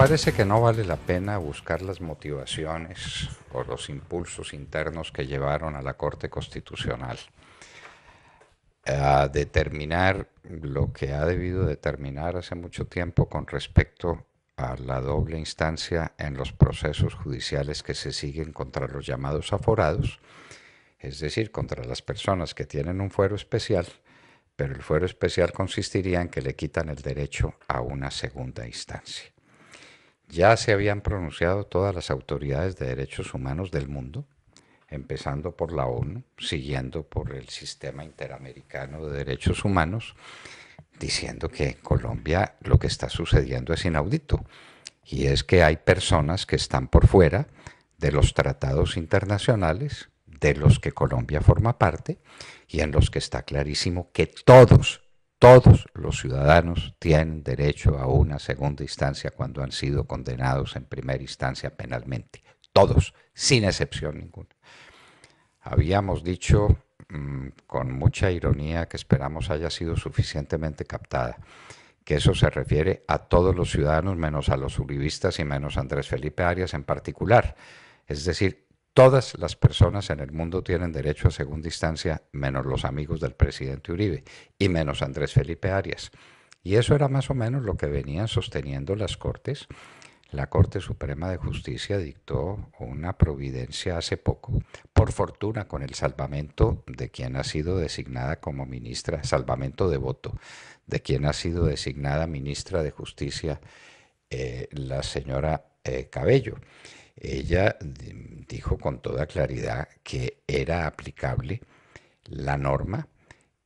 parece que no vale la pena buscar las motivaciones o los impulsos internos que llevaron a la Corte Constitucional a determinar lo que ha debido determinar hace mucho tiempo con respecto a la doble instancia en los procesos judiciales que se siguen contra los llamados aforados, es decir, contra las personas que tienen un fuero especial, pero el fuero especial consistiría en que le quitan el derecho a una segunda instancia. Ya se habían pronunciado todas las autoridades de derechos humanos del mundo, empezando por la ONU, siguiendo por el Sistema Interamericano de Derechos Humanos, diciendo que en Colombia lo que está sucediendo es inaudito. Y es que hay personas que están por fuera de los tratados internacionales de los que Colombia forma parte y en los que está clarísimo que todos todos los ciudadanos tienen derecho a una segunda instancia cuando han sido condenados en primera instancia penalmente. Todos, sin excepción ninguna. Habíamos dicho mm, con mucha ironía que esperamos haya sido suficientemente captada, que eso se refiere a todos los ciudadanos menos a los uribistas y menos a Andrés Felipe Arias en particular. Es decir, Todas las personas en el mundo tienen derecho a segunda instancia, menos los amigos del presidente Uribe y menos Andrés Felipe Arias. Y eso era más o menos lo que venían sosteniendo las Cortes. La Corte Suprema de Justicia dictó una providencia hace poco, por fortuna con el salvamento de quien ha sido designada como ministra, salvamento de voto, de quien ha sido designada ministra de Justicia, eh, la señora eh, Cabello ella dijo con toda claridad que era aplicable la norma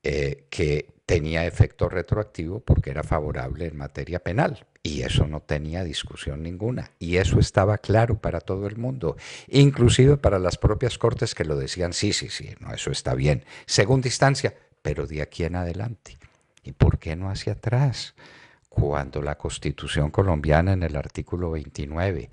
eh, que tenía efecto retroactivo porque era favorable en materia penal. Y eso no tenía discusión ninguna. Y eso estaba claro para todo el mundo, inclusive para las propias cortes que lo decían, sí, sí, sí, no, eso está bien. según distancia, pero de aquí en adelante. ¿Y por qué no hacia atrás? cuando la Constitución colombiana en el artículo 29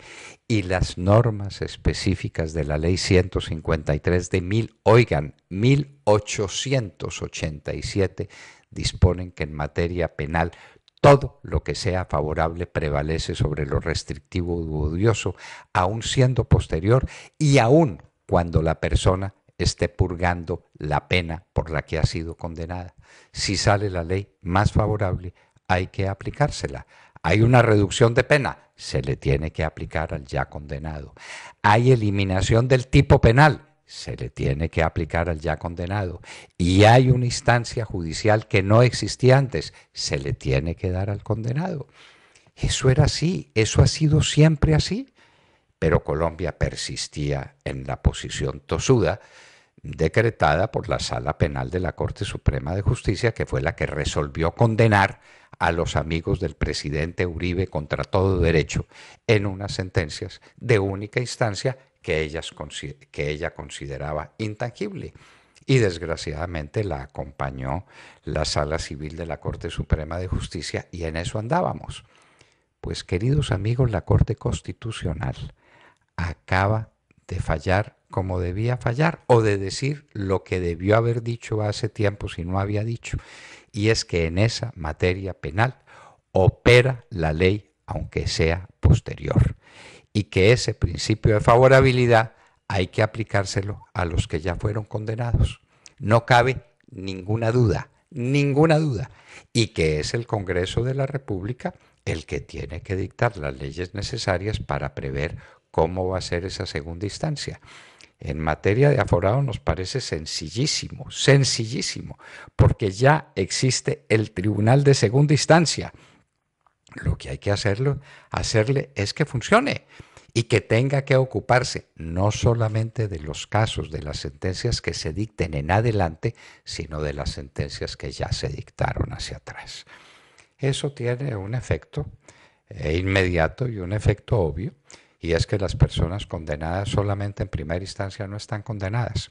y las normas específicas de la Ley 153 de mil oigan, 1887 disponen que en materia penal todo lo que sea favorable prevalece sobre lo restrictivo o odioso, aun siendo posterior y aun cuando la persona esté purgando la pena por la que ha sido condenada. Si sale la ley más favorable, hay que aplicársela. Hay una reducción de pena, se le tiene que aplicar al ya condenado. Hay eliminación del tipo penal, se le tiene que aplicar al ya condenado. Y hay una instancia judicial que no existía antes, se le tiene que dar al condenado. Eso era así, eso ha sido siempre así. Pero Colombia persistía en la posición tosuda decretada por la Sala Penal de la Corte Suprema de Justicia, que fue la que resolvió condenar a los amigos del presidente Uribe contra todo derecho en unas sentencias de única instancia que, que ella consideraba intangible. Y desgraciadamente la acompañó la Sala Civil de la Corte Suprema de Justicia y en eso andábamos. Pues queridos amigos, la Corte Constitucional acaba de fallar como debía fallar o de decir lo que debió haber dicho hace tiempo si no había dicho. Y es que en esa materia penal opera la ley aunque sea posterior. Y que ese principio de favorabilidad hay que aplicárselo a los que ya fueron condenados. No cabe ninguna duda, ninguna duda. Y que es el Congreso de la República el que tiene que dictar las leyes necesarias para prever cómo va a ser esa segunda instancia en materia de aforado nos parece sencillísimo, sencillísimo, porque ya existe el tribunal de segunda instancia. Lo que hay que hacerlo, hacerle es que funcione y que tenga que ocuparse no solamente de los casos, de las sentencias que se dicten en adelante, sino de las sentencias que ya se dictaron hacia atrás. Eso tiene un efecto eh, inmediato y un efecto obvio, y es que las personas condenadas solamente en primera instancia no están condenadas,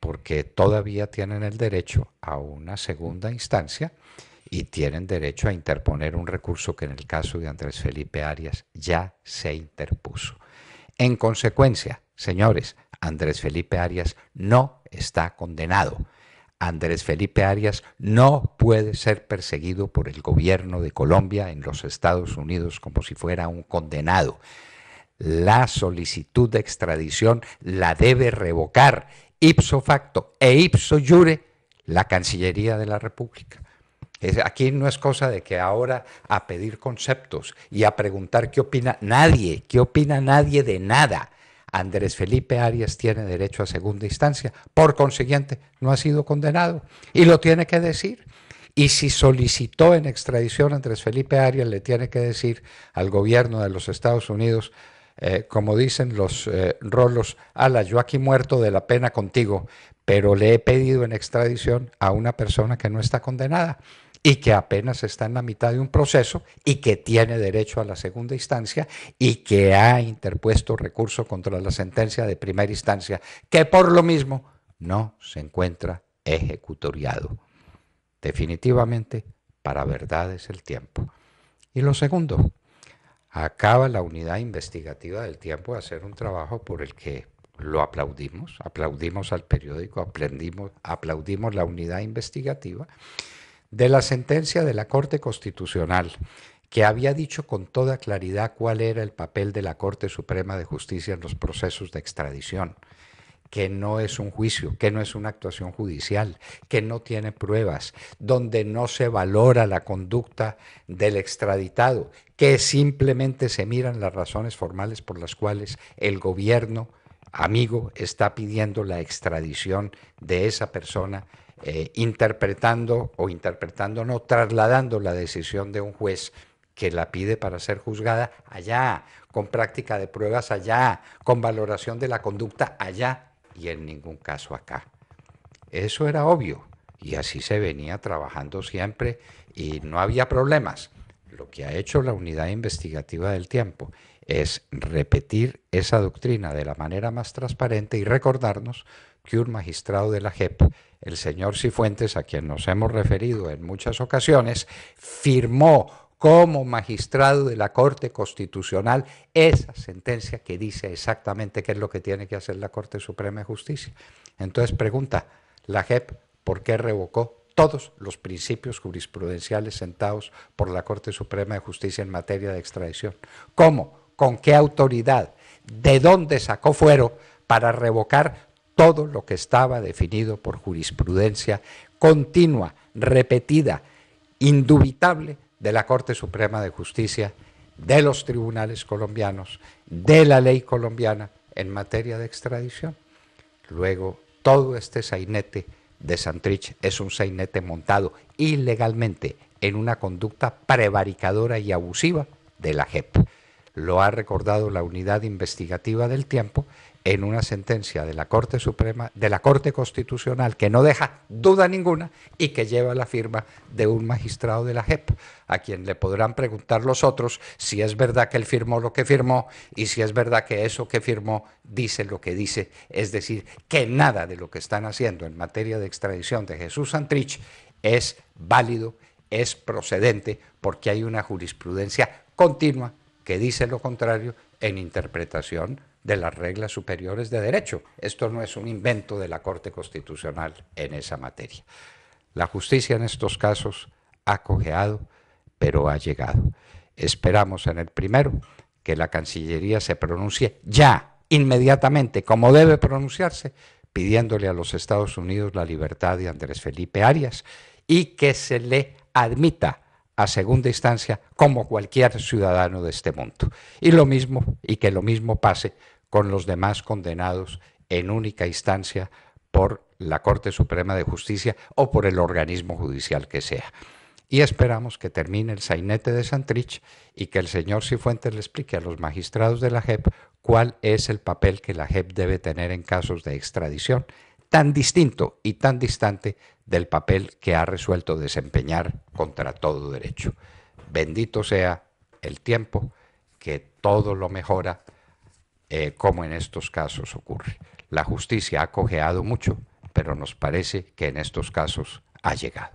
porque todavía tienen el derecho a una segunda instancia y tienen derecho a interponer un recurso que en el caso de Andrés Felipe Arias ya se interpuso. En consecuencia, señores, Andrés Felipe Arias no está condenado. Andrés Felipe Arias no puede ser perseguido por el gobierno de Colombia en los Estados Unidos como si fuera un condenado la solicitud de extradición la debe revocar ipso facto e ipso jure la Cancillería de la República. aquí no es cosa de que ahora a pedir conceptos y a preguntar qué opina nadie, qué opina nadie de nada. Andrés Felipe Arias tiene derecho a segunda instancia, por consiguiente no ha sido condenado y lo tiene que decir. Y si solicitó en extradición Andrés Felipe Arias, le tiene que decir al gobierno de los Estados Unidos, eh, como dicen los eh, rolos, ala, yo aquí muerto de la pena contigo, pero le he pedido en extradición a una persona que no está condenada y que apenas está en la mitad de un proceso y que tiene derecho a la segunda instancia y que ha interpuesto recurso contra la sentencia de primera instancia, que por lo mismo no se encuentra ejecutoriado. Definitivamente, para verdad es el tiempo. Y lo segundo, acaba la unidad investigativa del tiempo de hacer un trabajo por el que lo aplaudimos, aplaudimos al periódico, aplaudimos, aplaudimos la unidad investigativa de la sentencia de la Corte Constitucional, que había dicho con toda claridad cuál era el papel de la Corte Suprema de Justicia en los procesos de extradición que no es un juicio, que no es una actuación judicial, que no tiene pruebas, donde no se valora la conducta del extraditado, que simplemente se miran las razones formales por las cuales el gobierno amigo está pidiendo la extradición de esa persona, eh, interpretando o interpretando no, trasladando la decisión de un juez que la pide para ser juzgada allá, con práctica de pruebas allá, con valoración de la conducta allá, y en ningún caso acá. Eso era obvio y así se venía trabajando siempre y no había problemas. Lo que ha hecho la unidad investigativa del tiempo es repetir esa doctrina de la manera más transparente y recordarnos que un magistrado de la JEP, el señor Cifuentes, a quien nos hemos referido en muchas ocasiones, firmó como magistrado de la Corte Constitucional esa sentencia que dice exactamente qué es lo que tiene que hacer la Corte Suprema de Justicia. Entonces pregunta la JEP por qué revocó todos los principios jurisprudenciales sentados por la Corte Suprema de Justicia en materia de extradición. ¿Cómo? ¿Con qué autoridad? ¿De dónde sacó fuero para revocar todo lo que estaba definido por jurisprudencia continua, repetida, indubitable de la Corte Suprema de Justicia, de los tribunales colombianos, de la ley colombiana en materia de extradición. Luego, todo este sainete de Santrich es un sainete montado ilegalmente en una conducta prevaricadora y abusiva de la JEP. Lo ha recordado la unidad investigativa del tiempo en una sentencia de la Corte Suprema, de la Corte Constitucional, que no deja duda ninguna y que lleva la firma de un magistrado de la JEP, a quien le podrán preguntar los otros si es verdad que él firmó lo que firmó y si es verdad que eso que firmó dice lo que dice, es decir, que nada de lo que están haciendo en materia de extradición de Jesús Santrich es válido, es procedente, porque hay una jurisprudencia continua que dice lo contrario en interpretación de las reglas superiores de derecho. Esto no es un invento de la Corte Constitucional en esa materia. La justicia en estos casos ha cojeado, pero ha llegado. Esperamos en el primero que la Cancillería se pronuncie ya, inmediatamente, como debe pronunciarse, pidiéndole a los Estados Unidos la libertad de Andrés Felipe Arias y que se le admita a segunda instancia como cualquier ciudadano de este mundo. Y lo mismo, y que lo mismo pase con los demás condenados en única instancia por la Corte Suprema de Justicia o por el organismo judicial que sea. Y esperamos que termine el sainete de Santrich y que el señor Cifuentes le explique a los magistrados de la JEP cuál es el papel que la JEP debe tener en casos de extradición, tan distinto y tan distante del papel que ha resuelto desempeñar contra todo derecho. Bendito sea el tiempo que todo lo mejora eh, como en estos casos ocurre. La justicia ha cojeado mucho, pero nos parece que en estos casos ha llegado.